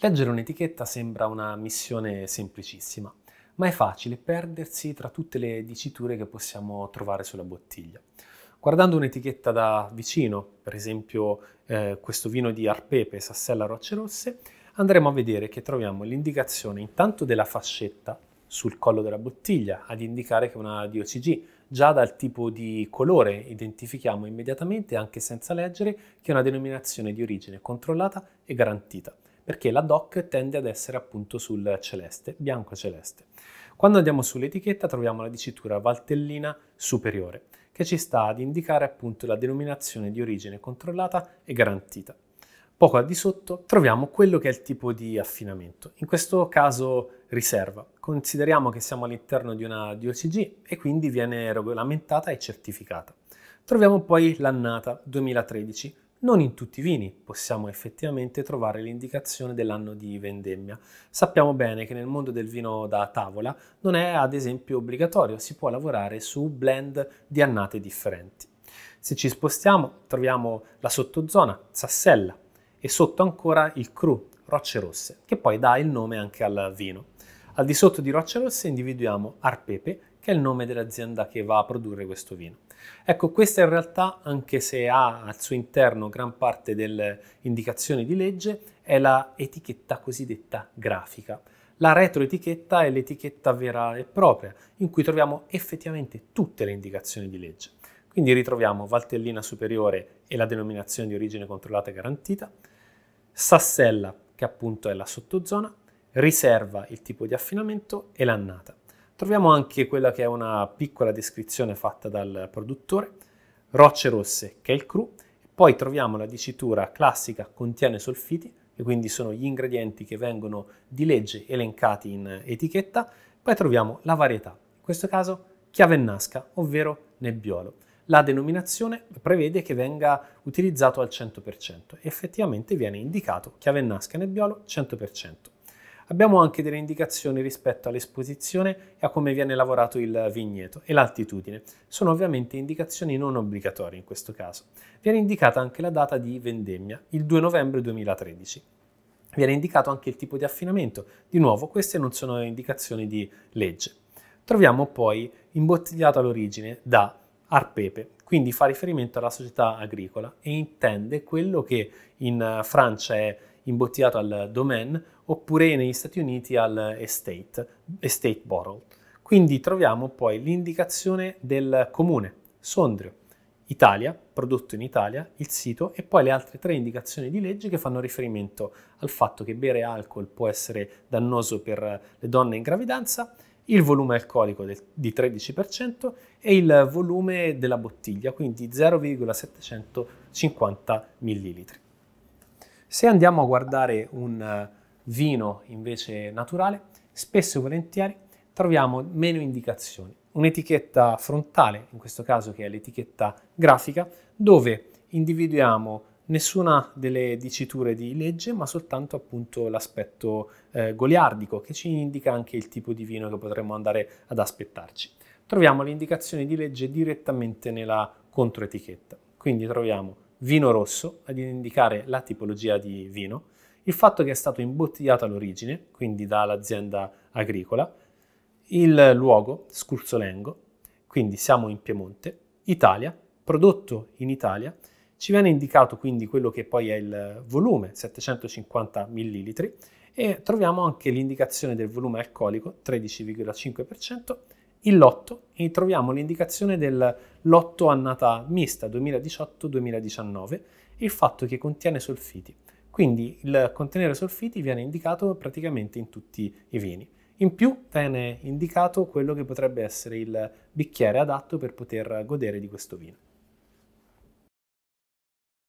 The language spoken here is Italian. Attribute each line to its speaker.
Speaker 1: Leggere un'etichetta sembra una missione semplicissima, ma è facile perdersi tra tutte le diciture che possiamo trovare sulla bottiglia. Guardando un'etichetta da vicino, per esempio eh, questo vino di Arpepe Sassella Rocce Rosse, andremo a vedere che troviamo l'indicazione intanto della fascetta sul collo della bottiglia ad indicare che è una DOCG. Già dal tipo di colore identifichiamo immediatamente, anche senza leggere, che è una denominazione di origine controllata e garantita perché la DOC tende ad essere appunto sul celeste, bianco celeste. Quando andiamo sull'etichetta troviamo la dicitura Valtellina superiore, che ci sta ad indicare appunto la denominazione di origine controllata e garantita. Poco al di sotto troviamo quello che è il tipo di affinamento, in questo caso riserva. Consideriamo che siamo all'interno di una DOCG e quindi viene regolamentata e certificata. Troviamo poi l'annata 2013, non in tutti i vini possiamo effettivamente trovare l'indicazione dell'anno di vendemmia. Sappiamo bene che nel mondo del vino da tavola non è ad esempio obbligatorio, si può lavorare su blend di annate differenti. Se ci spostiamo troviamo la sottozona, Sassella, e sotto ancora il cru, Rocce Rosse, che poi dà il nome anche al vino. Al di sotto di Roccia Rossa individuiamo Arpepe, che è il nome dell'azienda che va a produrre questo vino. Ecco, questa in realtà, anche se ha al suo interno gran parte delle indicazioni di legge, è la etichetta cosiddetta grafica. La retroetichetta è l'etichetta vera e propria, in cui troviamo effettivamente tutte le indicazioni di legge. Quindi ritroviamo Valtellina superiore e la denominazione di origine controllata e garantita, Sassella, che appunto è la sottozona, riserva il tipo di affinamento e l'annata. Troviamo anche quella che è una piccola descrizione fatta dal produttore, rocce rosse che è il cru, poi troviamo la dicitura classica contiene solfiti, che quindi sono gli ingredienti che vengono di legge elencati in etichetta, poi troviamo la varietà, in questo caso chiave nasca, ovvero nebbiolo. La denominazione prevede che venga utilizzato al 100%, effettivamente viene indicato chiave nasca nebbiolo 100%. Abbiamo anche delle indicazioni rispetto all'esposizione e a come viene lavorato il vigneto e l'altitudine. Sono ovviamente indicazioni non obbligatorie in questo caso. Viene indicata anche la data di vendemmia, il 2 novembre 2013. Viene indicato anche il tipo di affinamento. Di nuovo, queste non sono indicazioni di legge. Troviamo poi imbottigliato all'origine da Arpepe, quindi fa riferimento alla società agricola e intende quello che in Francia è imbottiato al domain oppure negli Stati Uniti al estate, estate bottle. Quindi troviamo poi l'indicazione del comune, Sondrio, Italia, prodotto in Italia, il sito e poi le altre tre indicazioni di legge che fanno riferimento al fatto che bere alcol può essere dannoso per le donne in gravidanza, il volume alcolico del, di 13% e il volume della bottiglia, quindi 0,750 millilitri. Se andiamo a guardare un eh, vino invece naturale, spesso e volentieri troviamo meno indicazioni. Un'etichetta frontale, in questo caso che è l'etichetta grafica, dove individuiamo nessuna delle diciture di legge, ma soltanto appunto l'aspetto eh, goliardico che ci indica anche il tipo di vino che potremmo andare ad aspettarci. Troviamo le indicazioni di legge direttamente nella controetichetta, quindi troviamo vino rosso ad indicare la tipologia di vino, il fatto che è stato imbottigliato all'origine, quindi dall'azienda agricola, il luogo, Scurzolengo, quindi siamo in Piemonte, Italia, prodotto in Italia, ci viene indicato quindi quello che poi è il volume, 750 millilitri, e troviamo anche l'indicazione del volume alcolico, 13,5%, il lotto, e troviamo l'indicazione del lotto annata mista 2018-2019 e il fatto che contiene solfiti. Quindi il contenere solfiti viene indicato praticamente in tutti i vini. In più viene indicato quello che potrebbe essere il bicchiere adatto per poter godere di questo vino.